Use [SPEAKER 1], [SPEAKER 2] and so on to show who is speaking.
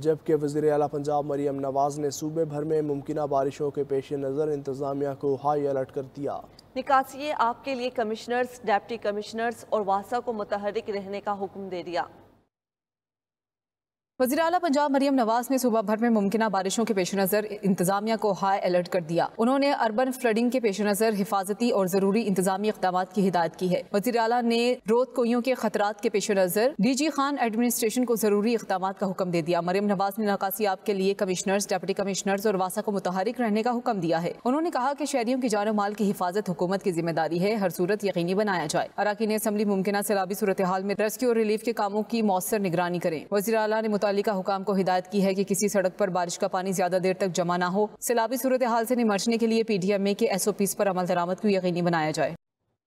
[SPEAKER 1] जबकि वजीर अला पंजाब मरीम नवाज ने सूबे भर में मुमकिन बारिशों के पेश नज़र इंतजामिया को हाई अलर्ट कर दिया
[SPEAKER 2] निकासी आपके लिए कमिश्नर्स डेप्टी कमिश्नर्स और वासा को मुतहरिक रहने का हुक्म दे दिया
[SPEAKER 3] वजी अला पंजाब
[SPEAKER 4] मरियम नवाज ने सुबह भर में मुमकिन बारिशों के पेश नज़र इंतजामिया को हाई अलर्ट कर दिया उन्होंने अर्बन फ्लडिंग के पेश नज़र हिफाजती और जरूरी इंतजामी इकदाम की हिदायत की है वजी अला ने रोत कोयों के खतरा के पेश नज़र डी जी खान एडमिनिस्ट्रेशन को जरूरी इकदाम का हुक्म दे दिया मरियम नवाज ने नकासी आप के लिए कमिश्नर्स डेप्टी कमिश्नर्स और वासा को मुतहरिक रहने का हुक्म दिया है उन्होंने कहा की शहरियों की जानो माल की हिफाजत हुकूमत की जिम्मेदारी है हर सूरत यकीनी बनाया जाए अरकान असम्बली मुमकिन सैलाबी सूरत हाल में रेस्क्यू और रिलीफ के कामों की मौसर निगरानी करें वजी अला ने का हुकाम को हिदायत की है कि किसी सड़क पर बारिश का पानी ज्यादा देर तक जमा ना हो सैलाबी सूरत हाल से निमटने के लिए पीडीएमए के एस ओ पर अमल दरामद को यकीनी बनाया जाए